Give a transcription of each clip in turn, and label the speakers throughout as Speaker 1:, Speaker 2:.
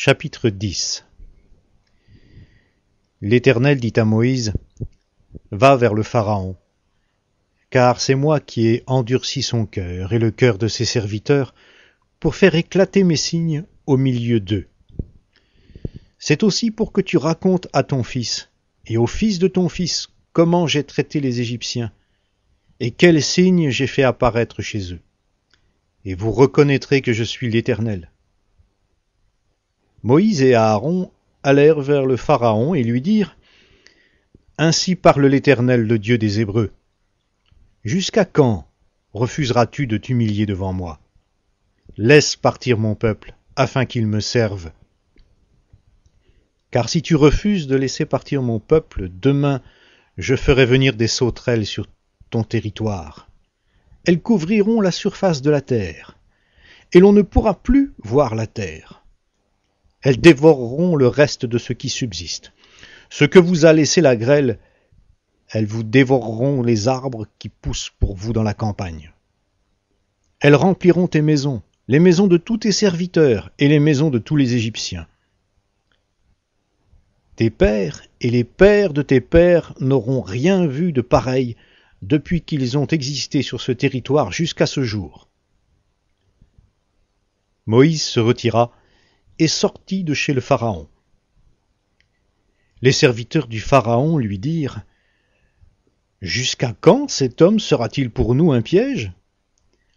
Speaker 1: Chapitre 10 L'Éternel dit à Moïse, Va vers le Pharaon, car c'est moi qui ai endurci son cœur et le cœur de ses serviteurs, pour faire éclater mes signes au milieu d'eux. C'est aussi pour que tu racontes à ton fils et au fils de ton fils comment j'ai traité les Égyptiens, et quels signes j'ai fait apparaître chez eux. Et vous reconnaîtrez que je suis l'Éternel. Moïse et Aaron allèrent vers le Pharaon et lui dirent Ainsi parle l'Éternel, le Dieu des Hébreux. Jusqu'à quand refuseras-tu de t'humilier devant moi Laisse partir mon peuple, afin qu'il me serve. Car si tu refuses de laisser partir mon peuple, demain je ferai venir des sauterelles sur ton territoire. Elles couvriront la surface de la terre, et l'on ne pourra plus voir la terre. Elles dévoreront le reste de ce qui subsiste. Ce que vous a laissé la grêle, elles vous dévoreront les arbres qui poussent pour vous dans la campagne. Elles rempliront tes maisons, les maisons de tous tes serviteurs et les maisons de tous les Égyptiens. Tes pères et les pères de tes pères n'auront rien vu de pareil depuis qu'ils ont existé sur ce territoire jusqu'à ce jour. Moïse se retira et sortit de chez le Pharaon. Les serviteurs du Pharaon lui dirent Jusqu'à quand cet homme sera-t-il pour nous un piège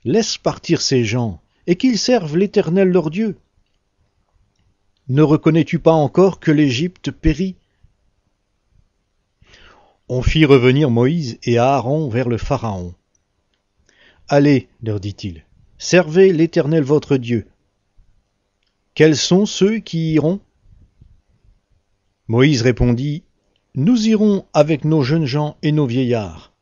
Speaker 1: Laisse partir ces gens, et qu'ils servent l'Éternel leur Dieu. Ne reconnais-tu pas encore que l'Égypte périt On fit revenir Moïse et Aaron vers le Pharaon. Allez, leur dit-il, servez l'Éternel votre Dieu, quels sont ceux qui iront Moïse répondit, Nous irons avec nos jeunes gens et nos vieillards.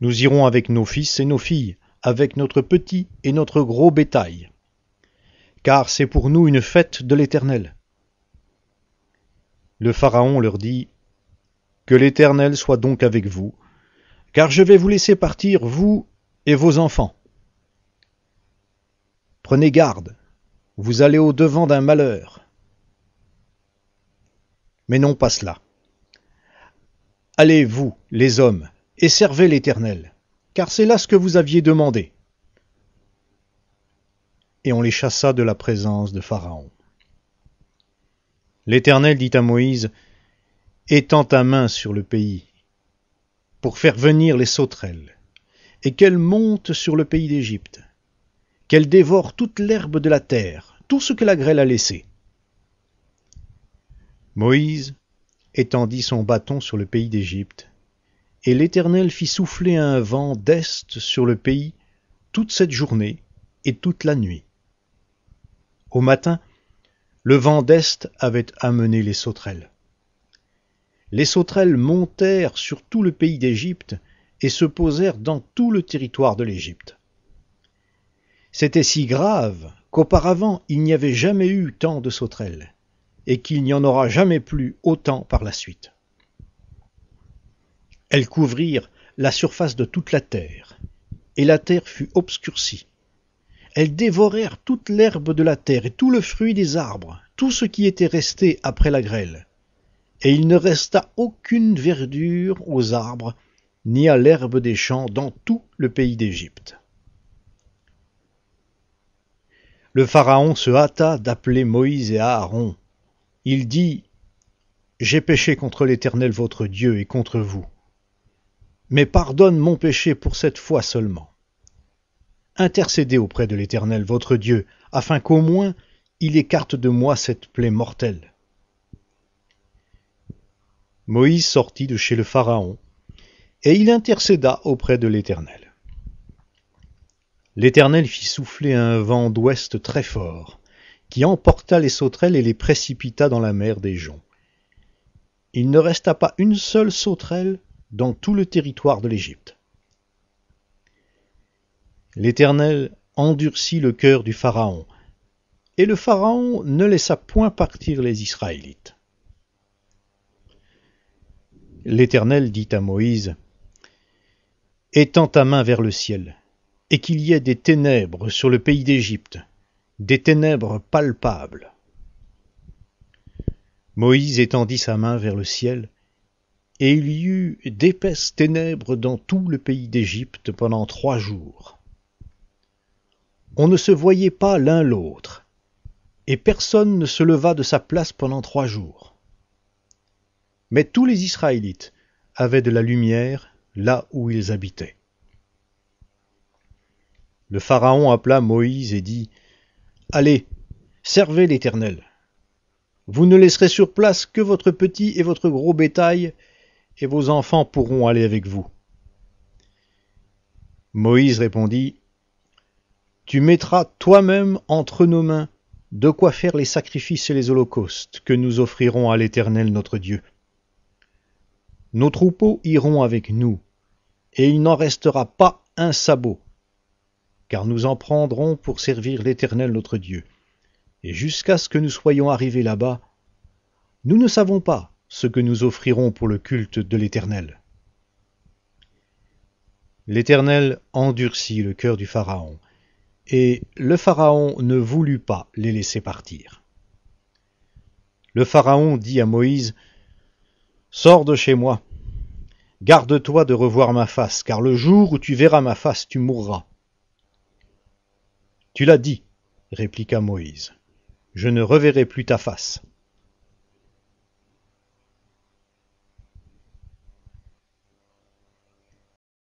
Speaker 1: Nous irons avec nos fils et nos filles, avec notre petit et notre gros bétail. Car c'est pour nous une fête de l'Éternel. Le Pharaon leur dit, Que l'Éternel soit donc avec vous, car je vais vous laisser partir, vous et vos enfants. Prenez garde, vous allez au-devant d'un malheur. Mais non pas cela. Allez, vous, les hommes, et servez l'Éternel, car c'est là ce que vous aviez demandé. Et on les chassa de la présence de Pharaon. L'Éternel dit à Moïse, Étends ta main sur le pays, pour faire venir les sauterelles, et qu'elles montent sur le pays d'Égypte, qu'elle dévore toute l'herbe de la terre, tout ce que la grêle a laissé. Moïse étendit son bâton sur le pays d'Égypte, et l'Éternel fit souffler un vent d'est sur le pays toute cette journée et toute la nuit. Au matin, le vent d'est avait amené les sauterelles. Les sauterelles montèrent sur tout le pays d'Égypte et se posèrent dans tout le territoire de l'Égypte c'était si grave qu'auparavant il n'y avait jamais eu tant de sauterelles, et qu'il n'y en aura jamais plus autant par la suite. Elles couvrirent la surface de toute la terre, et la terre fut obscurcie. Elles dévorèrent toute l'herbe de la terre et tout le fruit des arbres, tout ce qui était resté après la grêle. Et il ne resta aucune verdure aux arbres, ni à l'herbe des champs dans tout le pays d'Égypte. le Pharaon se hâta d'appeler Moïse et Aaron. Il dit, J'ai péché contre l'Éternel votre Dieu et contre vous. Mais pardonne mon péché pour cette fois seulement. Intercédez auprès de l'Éternel votre Dieu, afin qu'au moins il écarte de moi cette plaie mortelle. Moïse sortit de chez le Pharaon, et il intercéda auprès de l'Éternel l'Éternel fit souffler un vent d'ouest très fort, qui emporta les sauterelles et les précipita dans la mer des joncs. Il ne resta pas une seule sauterelle dans tout le territoire de l'Égypte. L'Éternel endurcit le cœur du Pharaon, et le Pharaon ne laissa point partir les Israélites. L'Éternel dit à Moïse, Étends ta main vers le ciel, et qu'il y ait des ténèbres sur le pays d'Égypte, des ténèbres palpables. Moïse étendit sa main vers le ciel, et il y eut d'épaisses ténèbres dans tout le pays d'Égypte pendant trois jours. On ne se voyait pas l'un l'autre, et personne ne se leva de sa place pendant trois jours. Mais tous les Israélites avaient de la lumière là où ils habitaient. Le Pharaon appela Moïse et dit Allez, servez l'Éternel. Vous ne laisserez sur place que votre petit et votre gros bétail, et vos enfants pourront aller avec vous. Moïse répondit Tu mettras toi-même entre nos mains de quoi faire les sacrifices et les holocaustes que nous offrirons à l'Éternel notre Dieu. Nos troupeaux iront avec nous, et il n'en restera pas un sabot car nous en prendrons pour servir l'Éternel notre Dieu. Et jusqu'à ce que nous soyons arrivés là-bas, nous ne savons pas ce que nous offrirons pour le culte de l'Éternel. L'Éternel endurcit le cœur du Pharaon, et le Pharaon ne voulut pas les laisser partir. Le Pharaon dit à Moïse, Sors de chez moi, garde-toi de revoir ma face, car le jour où tu verras ma face, tu mourras. Tu l'as dit, répliqua Moïse, je ne reverrai plus ta face.